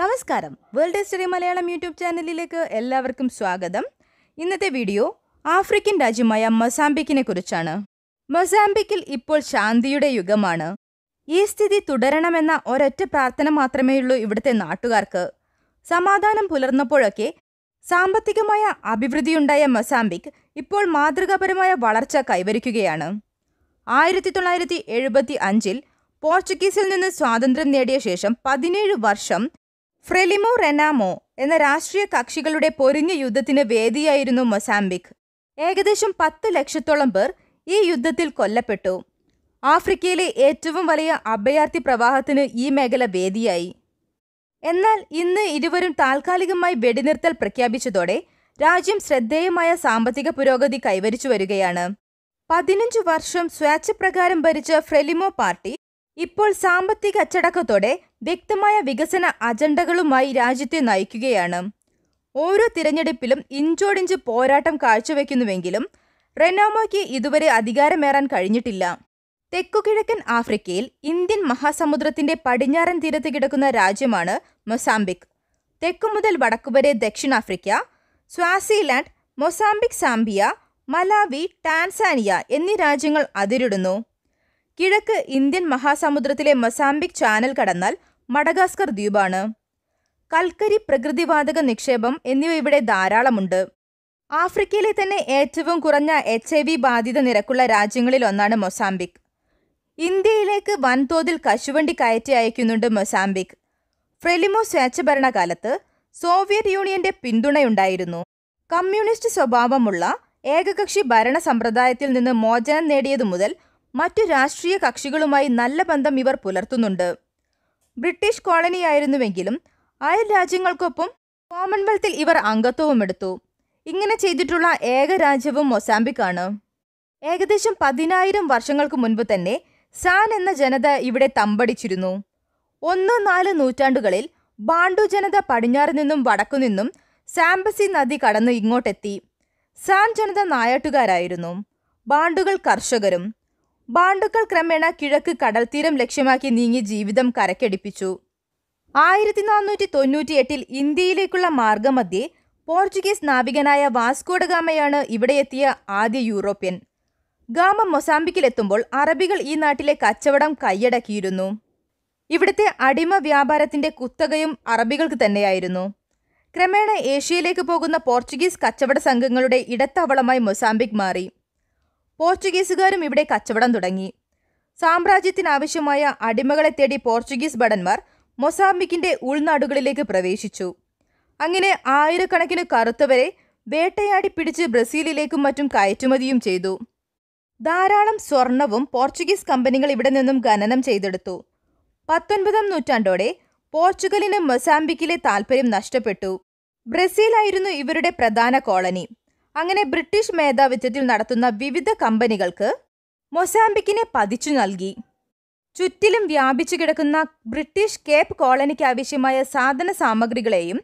നമസ്കാരം world history Malayalam YouTube ചാനലിലേക്ക് എല്ലാവർക്കും സ്വാഗതം ഇന്നത്തെ വീഡിയോ ആഫ്രിക്കൻ രാജ്യമായ മൊസാംബിക്കിനെ കുറിച്ചാണ് മൊസാംബിക്കിൽ ഇപ്പോൾ ശാന്തിയുടെ യുഗമാണ് ഈ സ്ഥിതി തുടരണമെന്ന ഒരൊറ്റ പ്രാർത്ഥന മാത്രമേയുള്ളൂ ഇവിടുത്തെ നാട്ടുകാർക്ക് സമാധാനം പുലർന്നപ്പോഴൊക്കെ സാമ്പത്തികമായ അഭിവൃദ്ധിയുണ്ടായ മൊസാംബിക് ഇപ്പോൾ മാതൃകാപരമായ വളർച്ച കൈവരിക്കുകയാണ് ആയിരത്തി തൊള്ളായിരത്തി എഴുപത്തി അഞ്ചിൽ പോർച്ചുഗീസിൽ നിന്ന് സ്വാതന്ത്ര്യം നേടിയ ശേഷം പതിനേഴ് വർഷം ഫ്രെലിമോ റെനാമോ എന്ന രാഷ്ട്രീയ കക്ഷികളുടെ പൊരിഞ്ഞ യുദ്ധത്തിന് വേദിയായിരുന്നു മൊസാംബിക് ഏകദേശം പത്ത് ലക്ഷത്തോളം പേർ ഈ യുദ്ധത്തിൽ കൊല്ലപ്പെട്ടു ആഫ്രിക്കയിലെ ഏറ്റവും വലിയ അഭയാർത്ഥി പ്രവാഹത്തിന് ഈ മേഖല വേദിയായി എന്നാൽ ഇന്ന് ഇരുവരും താൽക്കാലികമായി വെടിനിർത്തൽ പ്രഖ്യാപിച്ചതോടെ രാജ്യം ശ്രദ്ധേയമായ സാമ്പത്തിക പുരോഗതി കൈവരിച്ചു വരികയാണ് പതിനഞ്ചു വർഷം സ്വേച്ഛപ്രകാരം ഭരിച്ച ഫ്രെലിമോ പാർട്ടി ഇപ്പോൾ സാമ്പത്തിക അച്ചടക്കത്തോടെ വ്യക്തമായ വികസന അജണ്ടകളുമായി രാജ്യത്തെ നയിക്കുകയാണ് ഓരോ തിരഞ്ഞെടുപ്പിലും ഇഞ്ചോടിഞ്ച് പോരാട്ടം കാഴ്ചവെക്കുന്നുവെങ്കിലും റെനോമോയ്ക്ക് ഇതുവരെ അധികാരമേറാൻ കഴിഞ്ഞിട്ടില്ല തെക്കുകിഴക്കൻ ആഫ്രിക്കയിൽ ഇന്ത്യൻ മഹാസമുദ്രത്തിന്റെ പടിഞ്ഞാറൻ തീരത്ത് കിടക്കുന്ന രാജ്യമാണ് മൊസാംബിക് തെക്കു മുതൽ വടക്കുവരെ ദക്ഷിണാഫ്രിക്ക Swaziland Mozambique Zambia Malawi Tanzania എന്നീ രാജ്യങ്ങൾ അതിരിടുന്നു കിഴക്ക് ഇന്ത്യൻ മഹാസമുദ്രത്തിലെ മൊസാംബിക് ചാനൽ കടന്നാൽ മഡഗാസ്കർ ദ്വീപാണ് കൽക്കരി പ്രകൃതിവാതക നിക്ഷേപം എന്നിവ ഇവിടെ ധാരാളമുണ്ട് ആഫ്രിക്കയിലെ തന്നെ ഏറ്റവും കുറഞ്ഞ എച്ച് ഐ വി ബാധിത നിരക്കുള്ള രാജ്യങ്ങളിൽ ഒന്നാണ് മൊസാംബിക് ഇന്ത്യയിലേക്ക് വൻതോതിൽ കശുവണ്ടി കയറ്റി അയക്കുന്നുണ്ട് മൊസാംബിക് ഫ്രെലിമോ സ്വേച്ഛഭരണകാലത്ത് സോവിയറ്റ് യൂണിയന്റെ പിന്തുണയുണ്ടായിരുന്നു കമ്മ്യൂണിസ്റ്റ് സ്വഭാവമുള്ള ഏകകക്ഷി ഭരണ സമ്പ്രദായത്തിൽ നിന്ന് മോചനം നേടിയതു മുതൽ മറ്റു രാഷ്ട്രീയ കക്ഷികളുമായി നല്ല ബന്ധം ഇവർ പുലർത്തുന്നുണ്ട് ബ്രിട്ടീഷ് കോളനിയായിരുന്നുവെങ്കിലും അയൽ രാജ്യങ്ങൾക്കൊപ്പം കോമൺവെൽത്തിൽ ഇവർ അംഗത്വവും എടുത്തു ഇങ്ങനെ ചെയ്തിട്ടുള്ള ഏക രാജ്യവും ആണ് ഏകദേശം പതിനായിരം വർഷങ്ങൾക്ക് മുൻപ് തന്നെ സാൻ എന്ന ജനത ഇവിടെ തമ്പടിച്ചിരുന്നു ഒന്ന് നാല് നൂറ്റാണ്ടുകളിൽ ബാണ്ടു ജനത പടിഞ്ഞാറ് നിന്നും വടക്കു നിന്നും സാംബസി നദി കടന്ന് ഇങ്ങോട്ടെത്തി സാൻ ജനത നായാട്ടുകാരായിരുന്നു ബാണ്ടുകൾ കർഷകരും ബാണ്ടുക്കൾ ക്രമേണ കിഴക്ക് കടൽത്തീരം ലക്ഷ്യമാക്കി നീങ്ങി ജീവിതം കരക്കടിപ്പിച്ചു ആയിരത്തി നാനൂറ്റി തൊണ്ണൂറ്റി എട്ടിൽ ഇന്ത്യയിലേക്കുള്ള മാർഗമധ്യേ പോർച്ചുഗീസ് നാവികനായ വാസ്കോഡഗാമയാണ് ഇവിടെയെത്തിയ ആദ്യ യൂറോപ്യൻ ഗാമ മൊസാമ്പിക്കിലെത്തുമ്പോൾ അറബികൾ ഈ നാട്ടിലെ കച്ചവടം കൈയടക്കിയിരുന്നു ഇവിടുത്തെ അടിമ വ്യാപാരത്തിന്റെ കുത്തകയും അറബികൾക്ക് തന്നെയായിരുന്നു ക്രമേണ ഏഷ്യയിലേക്ക് പോകുന്ന പോർച്ചുഗീസ് കച്ചവട സംഘങ്ങളുടെ ഇടത്തവളമായി മൊസാമ്പിക് മാറി പോർച്ചുഗീസുകാരും ഇവിടെ കച്ചവടം തുടങ്ങി സാമ്രാജ്യത്തിനാവശ്യമായ അടിമകളെ തേടി പോർച്ചുഗീസ് ഭടന്മാർ മൊസാംബിക്കിന്റെ ഉൾനാടുകളിലേക്ക് പ്രവേശിച്ചു അങ്ങനെ ആയിരക്കണക്കിന് കറുത്തവരെ വേട്ടയാടി പിടിച്ച് ബ്രസീലിലേക്കും മറ്റും കയറ്റുമതിയും ചെയ്തു ധാരാളം സ്വർണവും പോർച്ചുഗീസ് കമ്പനികൾ ഇവിടെ നിന്നും ഖനനം ചെയ്തെടുത്തു പത്തൊൻപതാം നൂറ്റാണ്ടോടെ പോർച്ചുഗലിന് മൊസാംബിക്കിലെ താൽപ്പര്യം നഷ്ടപ്പെട്ടു ബ്രസീലായിരുന്നു ഇവരുടെ പ്രധാന കോളനി അങ്ങനെ ബ്രിട്ടീഷ് മേധാവിത്വത്തിൽ നടത്തുന്ന വിവിധ കമ്പനികൾക്ക് മൊസാംബിക്കിനെ പതിച്ചു നൽകി ചുറ്റിലും വ്യാപിച്ചു കിടക്കുന്ന ബ്രിട്ടീഷ് കേപ്പ് കോളനിക്ക് ആവശ്യമായ സാധന സാമഗ്രികളെയും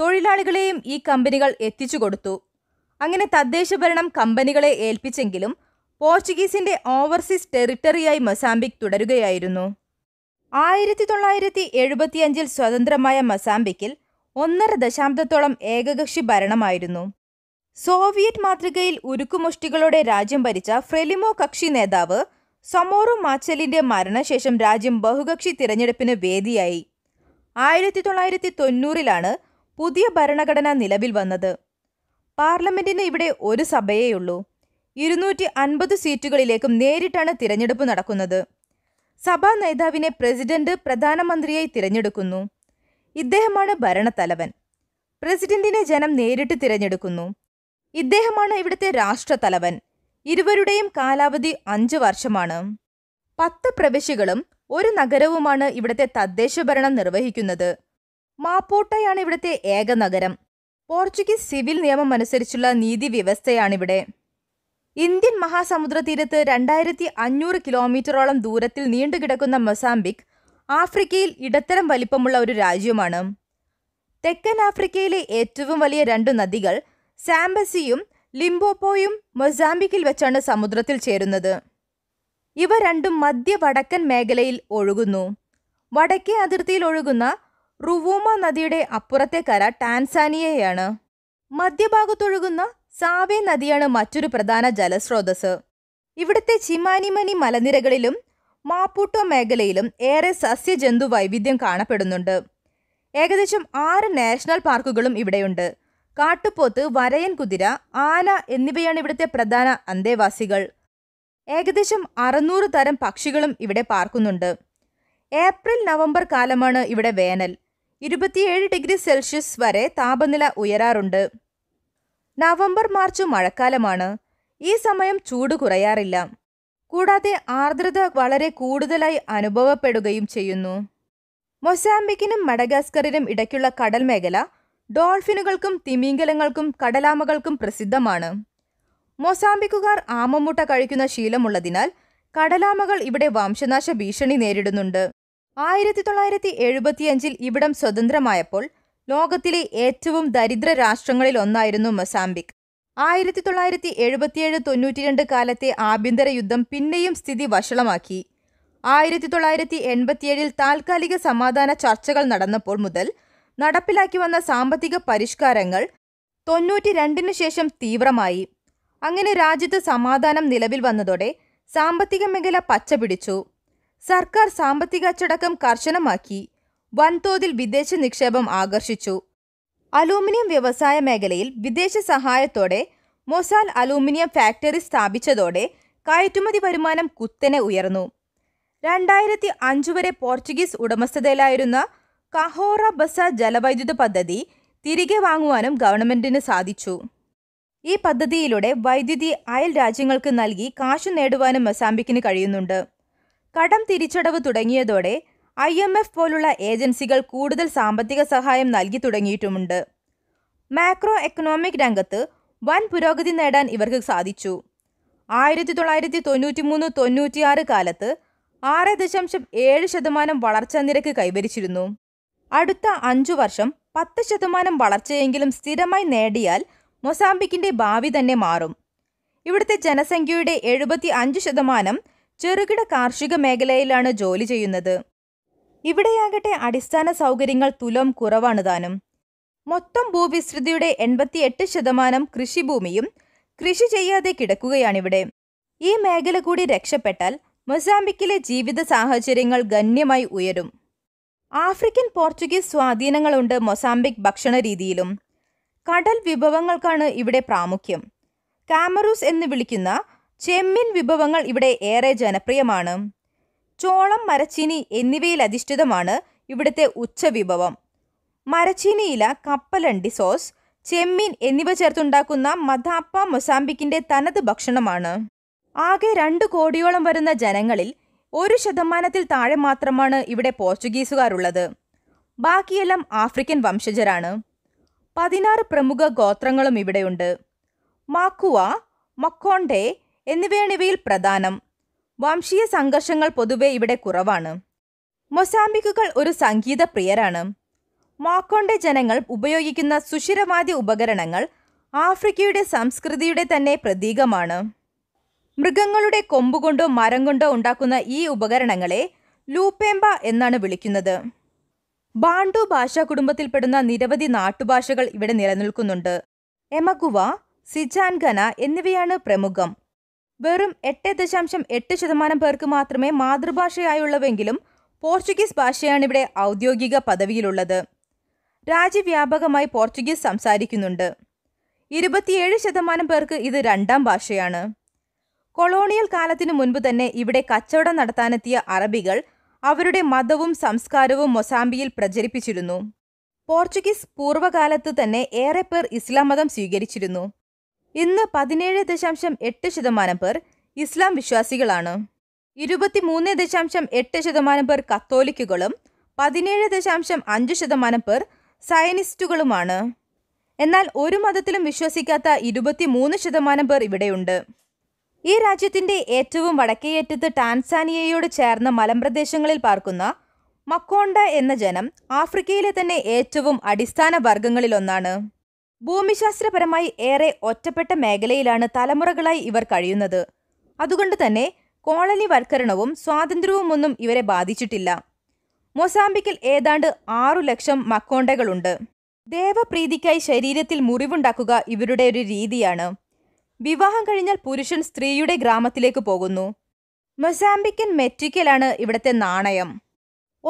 തൊഴിലാളികളെയും ഈ കമ്പനികൾ എത്തിച്ചു കൊടുത്തു അങ്ങനെ തദ്ദേശഭരണം കമ്പനികളെ ഏൽപ്പിച്ചെങ്കിലും പോർച്ചുഗീസിന്റെ ഓവർസീസ് ടെറിട്ടറിയായി മൊസാംബിക് തുടരുകയായിരുന്നു ആയിരത്തി തൊള്ളായിരത്തി എഴുപത്തിയഞ്ചിൽ സ്വതന്ത്രമായ മൊസാംബിക്കിൽ ഒന്നര ദശാബ്ദത്തോളം ഏകകക്ഷി ഭരണമായിരുന്നു സോവിയറ്റ് മാതൃകയിൽ ഉരുക്കുമുഷ്ടികളോടെ രാജ്യം ഭരിച്ച ഫ്രെലിമോ കക്ഷി നേതാവ് സമോറു മാച്ചലിന്റെ മരണശേഷം രാജ്യം ബഹുകക്ഷി തിരഞ്ഞെടുപ്പിന് വേദിയായി ആയിരത്തി തൊള്ളായിരത്തി തൊണ്ണൂറിലാണ് പുതിയ ഭരണഘടന നിലവിൽ വന്നത് പാർലമെന്റിന് ഇവിടെ ഒരു സഭയേയുള്ളൂ ഇരുന്നൂറ്റി അൻപത് സീറ്റുകളിലേക്കും നേരിട്ടാണ് തിരഞ്ഞെടുപ്പ് നടക്കുന്നത് സഭാ നേതാവിനെ പ്രസിഡന്റ് പ്രധാനമന്ത്രിയായി തിരഞ്ഞെടുക്കുന്നു ഇദ്ദേഹമാണ് ഭരണത്തലവൻ പ്രസിഡന്റിനെ ജനം നേരിട്ട് തിരഞ്ഞെടുക്കുന്നു ഇദ്ദേഹമാണ് ഇവിടുത്തെ രാഷ്ട്രതലവൻ ഇരുവരുടെയും കാലാവധി അഞ്ച് വർഷമാണ് പത്ത് പ്രവിശ്യകളും ഒരു നഗരവുമാണ് ഇവിടുത്തെ തദ്ദേശഭരണം നിർവഹിക്കുന്നത് മാപ്പോട്ടയാണ് ഇവിടുത്തെ ഏക നഗരം പോർച്ചുഗീസ് സിവിൽ നിയമം അനുസരിച്ചുള്ള നീതി വ്യവസ്ഥയാണിവിടെ ഇന്ത്യൻ മഹാസമുദ്ര തീരത്ത് രണ്ടായിരത്തി അഞ്ഞൂറ് കിലോമീറ്ററോളം ദൂരത്തിൽ നീണ്ടുകിടക്കുന്ന മൊസാംബിക് ആഫ്രിക്കയിൽ ഇടത്തരം വലിപ്പമുള്ള ഒരു രാജ്യമാണ് തെക്കൻ ആഫ്രിക്കയിലെ ഏറ്റവും വലിയ രണ്ട് നദികൾ സാംബസിയും ലിംബോപ്പോയും മൊസാംബിക്കിൽ വെച്ചാണ് സമുദ്രത്തിൽ ചേരുന്നത് ഇവ രണ്ടും മധ്യ വടക്കൻ മേഖലയിൽ ഒഴുകുന്നു വടക്കേ അതിർത്തിയിൽ ഒഴുകുന്ന റുവൂമ നദിയുടെ അപ്പുറത്തെ കര ടാൻസാനിയയാണ് മധ്യഭാഗത്തൊഴുകുന്ന സാവേ നദിയാണ് മറ്റൊരു പ്രധാന ജലസ്രോതസ് ഇവിടുത്തെ ചിമാനിമനി മലനിരകളിലും മാപ്പൂട്ടോ മേഖലയിലും ഏറെ സസ്യജന്തു വൈവിധ്യം കാണപ്പെടുന്നുണ്ട് ഏകദേശം ആറ് നാഷണൽ പാർക്കുകളും ഇവിടെയുണ്ട് കാട്ടുപോത്ത് വരയൻ കുതിര ആന എന്നിവയാണ് ഇവിടുത്തെ പ്രധാന അന്തേവാസികൾ ഏകദേശം അറുന്നൂറ് തരം പക്ഷികളും ഇവിടെ പാർക്കുന്നുണ്ട് ഏപ്രിൽ നവംബർ കാലമാണ് ഇവിടെ വേനൽ ഇരുപത്തിയേഴ് ഡിഗ്രി സെൽഷ്യസ് വരെ താപനില ഉയരാറുണ്ട് നവംബർ മാർച്ച് മഴക്കാലമാണ് ഈ സമയം ചൂട് കുറയാറില്ല കൂടാതെ ആർദ്രത വളരെ കൂടുതലായി അനുഭവപ്പെടുകയും ചെയ്യുന്നു മൊസാംബിക്കിനും മഡഗാസ്കറിനും ഇടയ്ക്കുള്ള കടൽ മേഖല ഡോൾഫിനുകൾക്കും തിമിംഗലങ്ങൾക്കും കടലാമകൾക്കും പ്രസിദ്ധമാണ് മൊസാമ്പിക്കുകാർ ആമമുട്ട കഴിക്കുന്ന ശീലമുള്ളതിനാൽ കടലാമകൾ ഇവിടെ വംശനാശ ഭീഷണി നേരിടുന്നുണ്ട് ആയിരത്തി തൊള്ളായിരത്തി എഴുപത്തിയഞ്ചിൽ ഇവിടം സ്വതന്ത്രമായപ്പോൾ ലോകത്തിലെ ഏറ്റവും ദരിദ്ര രാഷ്ട്രങ്ങളിൽ ഒന്നായിരുന്നു മൊസാംബിക് ആയിരത്തി തൊള്ളായിരത്തി എഴുപത്തിയേഴ് തൊണ്ണൂറ്റിരണ്ട് കാലത്തെ ആഭ്യന്തര യുദ്ധം പിന്നെയും സ്ഥിതി വഷളമാക്കി ആയിരത്തി തൊള്ളായിരത്തി എൺപത്തിയേഴിൽ താൽക്കാലിക സമാധാന ചർച്ചകൾ നടന്നപ്പോൾ മുതൽ നടപ്പിലാക്കി വന്ന സാമ്പത്തിക പരിഷ്കാരങ്ങൾ തൊണ്ണൂറ്റി രണ്ടിനു ശേഷം തീവ്രമായി അങ്ങനെ രാജ്യത്ത് സമാധാനം നിലവിൽ വന്നതോടെ സാമ്പത്തിക മേഖല പച്ചപിടിച്ചു സർക്കാർ സാമ്പത്തിക അച്ചടക്കം കർശനമാക്കി വൻതോതിൽ വിദേശ നിക്ഷേപം ആകർഷിച്ചു അലൂമിനിയം വ്യവസായ മേഖലയിൽ വിദേശ സഹായത്തോടെ മൊസാൽ അലൂമിനിയം ഫാക്ടറി സ്ഥാപിച്ചതോടെ കയറ്റുമതി വരുമാനം കുത്തനെ ഉയർന്നു രണ്ടായിരത്തി വരെ പോർച്ചുഗീസ് ഉടമസ്ഥതയിലായിരുന്ന കഹോറ ബസ ജലവൈദ്യുത പദ്ധതി തിരികെ വാങ്ങുവാനും ഗവൺമെന്റിന് സാധിച്ചു ഈ പദ്ധതിയിലൂടെ വൈദ്യുതി അയൽ രാജ്യങ്ങൾക്ക് നൽകി കാശു നേടുവാനും മൊസാമ്പിക്കിന് കഴിയുന്നുണ്ട് കടം തിരിച്ചടവ് തുടങ്ങിയതോടെ ഐ എം എഫ് പോലുള്ള ഏജൻസികൾ കൂടുതൽ സാമ്പത്തിക സഹായം നൽകി തുടങ്ങിയിട്ടുമുണ്ട് മാക്രോ എക്കണോമിക് രംഗത്ത് വൻ പുരോഗതി നേടാൻ ഇവർക്ക് സാധിച്ചു ആയിരത്തി തൊള്ളായിരത്തി തൊണ്ണൂറ്റി മൂന്ന് തൊണ്ണൂറ്റിയാറ് കാലത്ത് ആറ് ദശാംശം ഏഴ് ശതമാനം വളർച്ചാ നിരക്ക് കൈവരിച്ചിരുന്നു അടുത്ത അഞ്ചു വർഷം പത്ത് ശതമാനം വളർച്ചയെങ്കിലും സ്ഥിരമായി നേടിയാൽ മൊസാംബിക്കിന്റെ ഭാവി തന്നെ മാറും ഇവിടുത്തെ ജനസംഖ്യയുടെ എഴുപത്തി അഞ്ച് ശതമാനം ചെറുകിട കാർഷിക മേഖലയിലാണ് ജോലി ചെയ്യുന്നത് ഇവിടെയാകട്ടെ അടിസ്ഥാന സൗകര്യങ്ങൾ തുലം കുറവാണ് താനും മൊത്തം ഭൂവിസ്തൃതിയുടെ എട്ട് ശതമാനം കൃഷിഭൂമിയും കൃഷി ചെയ്യാതെ കിടക്കുകയാണിവിടെ ഈ മേഖല കൂടി രക്ഷപ്പെട്ടാൽ മൊസാംബിക്കിലെ ജീവിത സാഹചര്യങ്ങൾ ഗണ്യമായി ഉയരും ആഫ്രിക്കൻ പോർച്ചുഗീസ് സ്വാധീനങ്ങളുണ്ട് മൊസാംബിക് ഭക്ഷണ രീതിയിലും കടൽ വിഭവങ്ങൾക്കാണ് ഇവിടെ പ്രാമുഖ്യം കാമറൂസ് എന്ന് വിളിക്കുന്ന ചെമ്മിൻ വിഭവങ്ങൾ ഇവിടെ ഏറെ ജനപ്രിയമാണ് ചോളം മരച്ചീനി എന്നിവയിൽ അധിഷ്ഠിതമാണ് ഇവിടുത്തെ ഉച്ചവിഭവം വിഭവം ഇല കപ്പലണ്ടി സോസ് ചെമ്മീൻ എന്നിവ ചേർത്തുണ്ടാക്കുന്ന മഥാപ്പ മൊസാംബിക്കിൻ്റെ തനത് ഭക്ഷണമാണ് ആകെ രണ്ട് കോടിയോളം വരുന്ന ജനങ്ങളിൽ ഒരു ശതമാനത്തിൽ താഴെ മാത്രമാണ് ഇവിടെ പോർച്ചുഗീസുകാരുള്ളത് ബാക്കിയെല്ലാം ആഫ്രിക്കൻ വംശജരാണ് പതിനാറ് പ്രമുഖ ഗോത്രങ്ങളും ഇവിടെയുണ്ട് മാക്കുവ മക്കോണ്ടെ എന്നിവയാണ് ഇവയിൽ പ്രധാനം വംശീയ സംഘർഷങ്ങൾ പൊതുവെ ഇവിടെ കുറവാണ് മൊസാമ്പിക്കുകൾ ഒരു സംഗീത പ്രിയരാണ് മാക്കോണ്ടെ ജനങ്ങൾ ഉപയോഗിക്കുന്ന സുഷിരവാദി ഉപകരണങ്ങൾ ആഫ്രിക്കയുടെ സംസ്കൃതിയുടെ തന്നെ പ്രതീകമാണ് മൃഗങ്ങളുടെ കൊമ്പുകൊണ്ടോ മരം കൊണ്ടോ ഉണ്ടാക്കുന്ന ഈ ഉപകരണങ്ങളെ ലൂപ്പേമ്പ എന്നാണ് വിളിക്കുന്നത് ബാണ്ടു ഭാഷാ കുടുംബത്തിൽപ്പെടുന്ന നിരവധി നാട്ടുഭാഷകൾ ഇവിടെ നിലനിൽക്കുന്നുണ്ട് എമഗുവ സിജാൻഗന എന്നിവയാണ് പ്രമുഖം വെറും എട്ട് ദശാംശം എട്ട് ശതമാനം പേർക്ക് മാത്രമേ മാതൃഭാഷയായുള്ളവെങ്കിലും പോർച്ചുഗീസ് ഭാഷയാണ് ഇവിടെ ഔദ്യോഗിക പദവിയിലുള്ളത് രാജ്യവ്യാപകമായി പോർച്ചുഗീസ് സംസാരിക്കുന്നുണ്ട് ഇരുപത്തിയേഴ് ശതമാനം പേർക്ക് ഇത് രണ്ടാം ഭാഷയാണ് കൊളോണിയൽ കാലത്തിനു മുൻപ് തന്നെ ഇവിടെ കച്ചവടം നടത്താനെത്തിയ അറബികൾ അവരുടെ മതവും സംസ്കാരവും മൊസാമ്പിയിൽ പ്രചരിപ്പിച്ചിരുന്നു പോർച്ചുഗീസ് പൂർവ്വകാലത്ത് തന്നെ ഏറെ പേർ ഇസ്ലാം മതം സ്വീകരിച്ചിരുന്നു ഇന്ന് പതിനേഴ് ദശാംശം എട്ട് ശതമാനം പേർ ഇസ്ലാം വിശ്വാസികളാണ് ഇരുപത്തിമൂന്ന് ദശാംശം എട്ട് ശതമാനം പേർ കത്തോലിക്കുകളും പതിനേഴ് ദശാംശം അഞ്ച് ശതമാനം പേർ സയനിസ്റ്റുകളുമാണ് എന്നാൽ ഒരു മതത്തിലും വിശ്വസിക്കാത്ത ഇരുപത്തിമൂന്ന് ശതമാനം പേർ ഇവിടെയുണ്ട് ഈ രാജ്യത്തിന്റെ ഏറ്റവും വടക്കേയറ്റത്ത് ടാൻസാനിയയോട് ചേർന്ന മലമ്പ്രദേശങ്ങളിൽ പാർക്കുന്ന മക്കോണ്ട എന്ന ജനം ആഫ്രിക്കയിലെ തന്നെ ഏറ്റവും അടിസ്ഥാന വർഗങ്ങളിലൊന്നാണ് ഭൂമിശാസ്ത്രപരമായി ഏറെ ഒറ്റപ്പെട്ട മേഖലയിലാണ് തലമുറകളായി ഇവർ കഴിയുന്നത് അതുകൊണ്ട് തന്നെ കോളനി വൽക്കരണവും സ്വാതന്ത്ര്യവും ഒന്നും ഇവരെ ബാധിച്ചിട്ടില്ല മൊസാമ്പിക്കിൽ ഏതാണ്ട് ആറു ലക്ഷം മക്കോണ്ടകളുണ്ട് ദേവപ്രീതിക്കായി ശരീരത്തിൽ മുറിവുണ്ടാക്കുക ഇവരുടെ ഒരു രീതിയാണ് വിവാഹം കഴിഞ്ഞാൽ പുരുഷൻ സ്ത്രീയുടെ ഗ്രാമത്തിലേക്ക് പോകുന്നു മൊസാംബിക്കൻ മെറ്റിക്കലാണ് ഇവിടുത്തെ നാണയം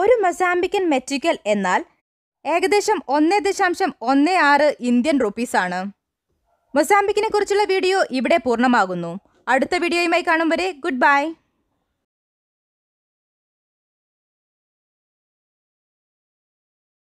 ഒരു മൊസാംബിക്കൻ മെറ്റിക്കൽ എന്നാൽ ഏകദേശം ഒന്നേ ദശാംശം ഒന്നേ ആറ് ഇന്ത്യൻ ആണ് മൊസാംബിക്കിനെ കുറിച്ചുള്ള വീഡിയോ ഇവിടെ പൂർണ്ണമാകുന്നു അടുത്ത വീഡിയോയുമായി കാണും വരെ ഗുഡ് ബൈ